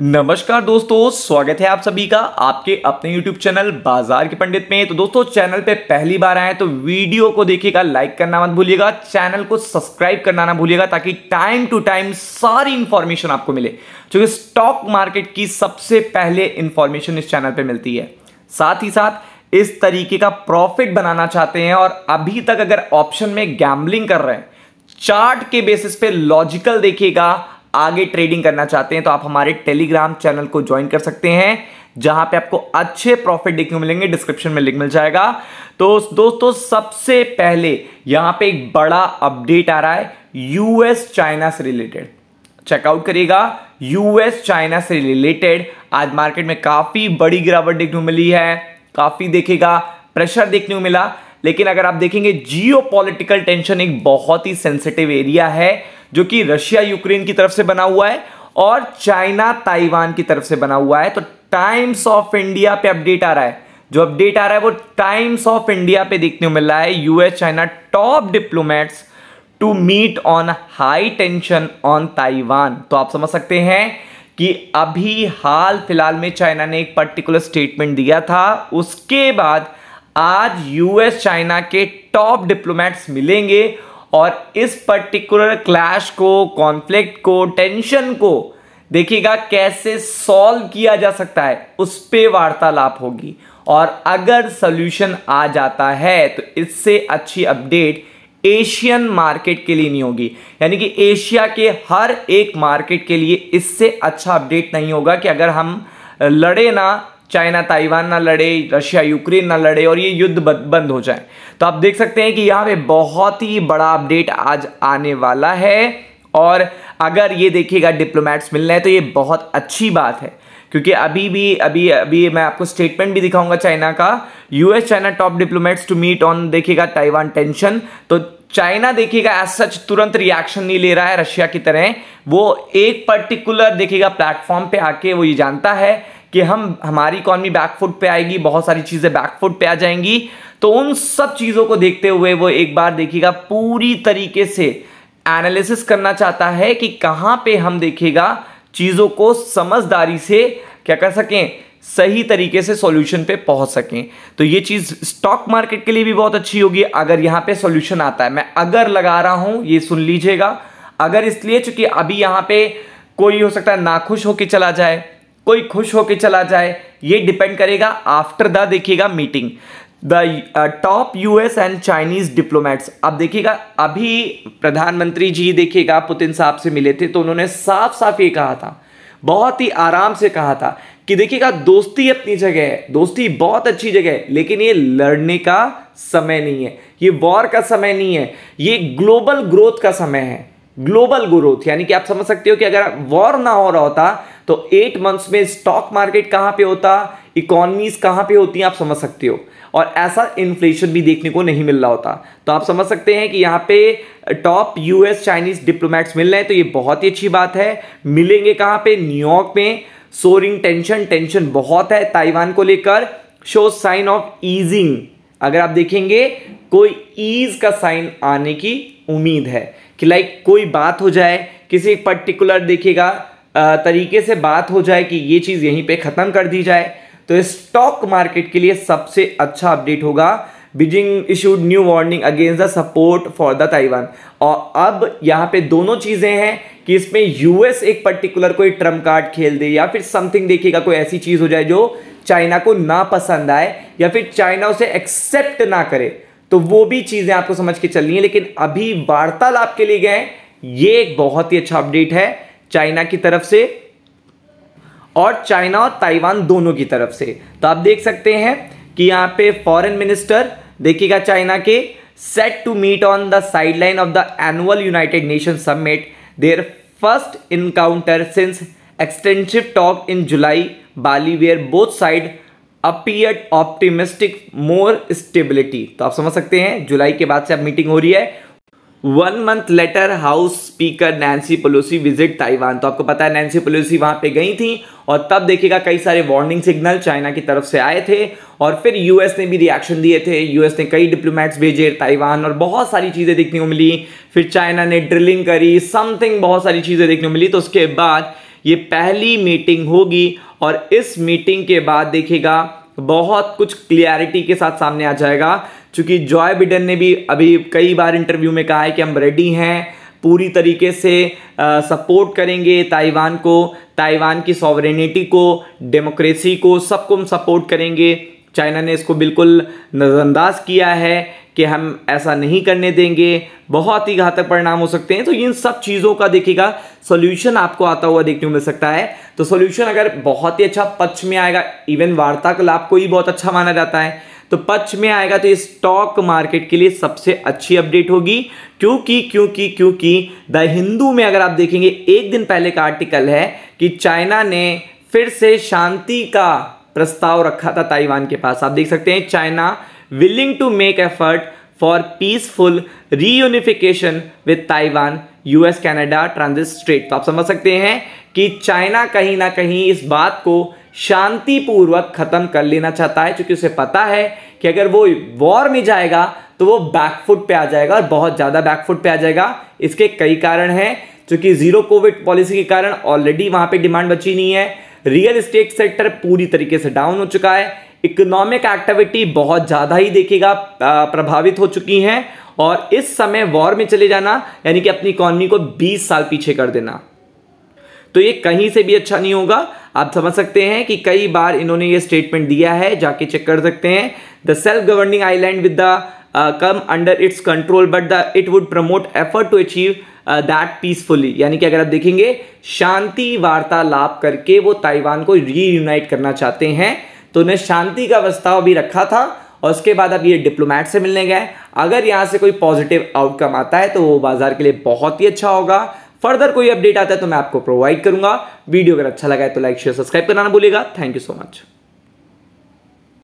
नमस्कार दोस्तों स्वागत है आप सभी का आपके अपने YouTube चैनल बाजार के पंडित में तो दोस्तों चैनल पे पहली बार आए तो वीडियो को देखिएगा लाइक करना मत भूलिएगा चैनल को सब्सक्राइब करना ना भूलिएगा ताकि टाइम टू टाइम सारी इंफॉर्मेशन आपको मिले क्योंकि स्टॉक मार्केट की सबसे पहले इंफॉर्मेशन इस चैनल पर मिलती है साथ ही साथ इस तरीके का प्रॉफिट बनाना चाहते हैं और अभी तक अगर ऑप्शन में गैम्बलिंग कर रहे हैं चार्ट के बेसिस पे लॉजिकल देखिएगा आगे ट्रेडिंग करना चाहते हैं तो आप हमारे टेलीग्राम चैनल को ज्वाइन कर सकते हैं जहां पे आपको अच्छे प्रॉफिट देखने को मिलेंगे डिस्क्रिप्शन में लिंक मिल जाएगा तो दोस्तों सबसे पहले यहां पे एक बड़ा अपडेट आ रहा है यूएस चाइना से रिलेटेड चेकआउट करिएगा यूएस चाइना से रिलेटेड आज मार्केट में काफी बड़ी गिरावट देखने को मिली है काफी देखेगा प्रेशर देखने को मिला लेकिन अगर आप देखेंगे जियो टेंशन एक बहुत ही सेंसिटिव एरिया है जो कि रशिया यूक्रेन की तरफ से बना हुआ है और चाइना ताइवान की तरफ से बना हुआ है तो टाइम्स ऑफ इंडिया पे अपडेट आ रहा है जो अपडेट आ रहा है वो टाइम्स ऑफ इंडिया पे देखने को मिल रहा है US China top diplomats to meet on high tension on Taiwan तो आप समझ सकते हैं कि अभी हाल फिलहाल में चाइना ने एक पर्टिकुलर स्टेटमेंट दिया था उसके बाद आज यूएस चाइना के टॉप डिप्लोमेट्स मिलेंगे और इस पर्टिकुलर क्लैश को कॉन्फ्लिक्ट को टेंशन को देखिएगा कैसे सॉल्व किया जा सकता है उस पर वार्तालाप होगी और अगर सोल्यूशन आ जाता है तो इससे अच्छी अपडेट एशियन मार्केट के लिए नहीं होगी यानी कि एशिया के हर एक मार्केट के लिए इससे अच्छा अपडेट नहीं होगा कि अगर हम लड़े ना चाइना ताइवान ना लड़े रशिया यूक्रेन ना लड़े और ये युद्ध बंद हो जाए तो आप देख सकते हैं कि यहाँ पे बहुत ही बड़ा अपडेट आज आने वाला है और अगर ये देखिएगा डिप्लोमेट्स मिल रहे हैं तो ये बहुत अच्छी बात है क्योंकि अभी भी अभी अभी मैं आपको स्टेटमेंट भी दिखाऊंगा चाइना का US China top diplomats to meet on देखिएगा ताइवान टेंशन तो चाइना देखिएगा एज सच तुरंत रिएक्शन नहीं ले रहा है रशिया की तरह वो एक पर्टिकुलर देखिएगा प्लेटफॉर्म पे आके वो ये जानता है कि हम हमारी इकॉनमी बैकफुट पे आएगी बहुत सारी चीज़ें बैकफुट पे आ जाएंगी तो उन सब चीज़ों को देखते हुए वो एक बार देखिएगा पूरी तरीके से एनालिसिस करना चाहता है कि कहाँ पे हम देखेगा चीज़ों को समझदारी से क्या कर सकें सही तरीके से सॉल्यूशन पे पहुंच सकें तो ये चीज़ स्टॉक मार्केट के लिए भी बहुत अच्छी होगी अगर यहाँ पे सॉल्यूशन आता है मैं अगर लगा रहा हूँ ये सुन लीजिएगा अगर इसलिए चूंकि अभी यहाँ पे कोई हो सकता है नाखुश होकर चला जाए कोई खुश होकर चला जाए ये डिपेंड करेगा आफ्टर द देखिएगा meeting the top US and Chinese diplomats आप देखिएगा अभी प्रधानमंत्री जी देखिएगा पुतिन साहब से मिले थे तो उन्होंने साफ साफ ये कहा था बहुत ही आराम से कहा था कि देखिएगा दोस्ती अपनी जगह है दोस्ती बहुत अच्छी जगह है लेकिन ये लड़ने का समय नहीं है ये वॉर का समय नहीं है ये ग्लोबल ग्रोथ का समय है ग्लोबल ग्रोथ यानी कि आप समझ सकते हो कि अगर वॉर ना हो रहा होता तो एट मंथ्स में स्टॉक मार्केट कहाँ पे होता इकोनॉमीज कहाँ पे होती हैं आप समझ सकते हो और ऐसा इन्फ्लेशन भी देखने को नहीं मिल रहा होता तो आप समझ सकते हैं कि यहाँ पे टॉप यूएस चाइनीज डिप्लोमेट्स मिल रहे हैं तो ये बहुत ही अच्छी बात है मिलेंगे कहाँ पे न्यूयॉर्क में सोरिंग टेंशन टेंशन बहुत है ताइवान को लेकर शो साइन ऑफ ईजिंग अगर आप देखेंगे कोई ईज का साइन आने की उम्मीद है कि लाइक कोई बात हो जाए किसी पर्टिकुलर देखेगा तरीके से बात हो जाए कि ये चीज़ यहीं पे ख़त्म कर दी जाए तो स्टॉक मार्केट के लिए सबसे अच्छा अपडेट होगा Beijing issued new warning against the support for the Taiwan और अब यहाँ पे दोनों चीज़ें हैं कि इसमें यूएस एक पर्टिकुलर कोई ट्रम्प कार्ड खेल दे या फिर समथिंग देखिएगा कोई ऐसी चीज़ हो जाए जो चाइना को ना पसंद आए या फिर चाइना उसे एक्सेप्ट ना करे तो वो भी चीज़ें आपको समझ के चलनी है लेकिन अभी वार्तालाप के लिए गए ये एक बहुत ही अच्छा अपडेट है चाइना की तरफ से और चाइना और ताइवान दोनों की तरफ से तो आप देख सकते हैं कि यहां पे फॉरेन मिनिस्टर देखिएगा चाइना के set to meet on the sideline of the annual United Nation summit their first encounter since extensive talk in July Bali where both side appeared optimistic more stability तो आप समझ सकते हैं जुलाई के बाद से अब मीटिंग हो रही है one month later house speaker Nancy Pelosi visit Taiwan तो आपको पता है नैन्सी पलोसी वहां पे गई थी और तब देखिएगा कई सारे वार्निंग सिग्नल चाइना की तरफ से आए थे और फिर यूएस ने भी रिएक्शन दिए थे यूएस ने कई डिप्लोमेट्स भेजे ताइवान और बहुत सारी चीज़ें देखने को मिली फिर चाइना ने ड्रिलिंग करी समथिंग बहुत सारी चीज़ें देखने को मिली तो उसके बाद ये पहली मीटिंग होगी और इस मीटिंग के बाद देखिएगा बहुत कुछ क्लियरिटी के साथ सामने आ जाएगा चूँकि जॉय बिडेन ने भी अभी कई बार इंटरव्यू में कहा है कि हम रेडी हैं पूरी तरीके से सपोर्ट करेंगे ताइवान को ताइवान की सॉवरेनिटी को डेमोक्रेसी को सबको हम सपोर्ट करेंगे चाइना ने इसको बिल्कुल नज़रअंदाज किया है कि हम ऐसा नहीं करने देंगे बहुत ही घातक परिणाम हो सकते हैं तो इन सब चीज़ों का देखिएगा सोल्यूशन आपको आता हुआ देखने को मिल सकता है तो सोल्यूशन अगर बहुत ही अच्छा पक्ष में आएगा इवन वार्ताकलाप को ही बहुत अच्छा माना जाता है तो पक्ष में आएगा तो ये स्टॉक मार्केट के लिए सबसे अच्छी अपडेट होगी क्योंकि क्योंकि क्योंकि द हिंदू में अगर आप देखेंगे एक दिन पहले का आर्टिकल है कि चाइना ने फिर से शांति का प्रस्ताव रखा था ताइवान के पास आप देख सकते हैं China willing to make effort for peaceful reunification with Taiwan US Canada transit strait तो आप समझ सकते हैं कि चाइना कहीं ना कहीं इस बात को शांतिपूर्वक खत्म कर लेना चाहता है क्योंकि उसे पता है कि अगर वो वॉर में जाएगा तो वो बैकफुट पे आ जाएगा और बहुत ज़्यादा बैकफुट पे आ जाएगा इसके कई कारण हैं क्योंकि जीरो कोविड पॉलिसी के कारण ऑलरेडी वहां पे डिमांड बची नहीं है रियल इस्टेट सेक्टर पूरी तरीके से डाउन हो चुका है इकोनॉमिक एक्टिविटी बहुत ज़्यादा ही देखेगा प्रभावित हो चुकी हैं और इस समय वॉर में चले जाना यानी कि अपनी इकॉनमी को 20 साल पीछे कर देना तो ये कहीं से भी अच्छा नहीं होगा आप समझ सकते हैं कि कई बार इन्होंने ये स्टेटमेंट दिया है जाके चेक कर सकते हैं the self governing island with the come under its control but the it would promote effort to achieve that peacefully यानी कि अगर आप देखेंगे शांति वार्तालाप करके वो ताइवान को री करना चाहते हैं तो उन्हें शांति का प्रस्ताव भी रखा था और उसके बाद आप ये डिप्लोमेट से मिलने गए अगर यहाँ से कोई पॉजिटिव आउटकम आता है तो वो बाजार के लिए बहुत ही अच्छा होगा फर्दर कोई अपडेट आता है तो मैं आपको प्रोवाइड करूंगा वीडियो अगर अच्छा लगा है तो लाइक शेयर सब्सक्राइब करना ना भूलेगा थैंक यू सो मच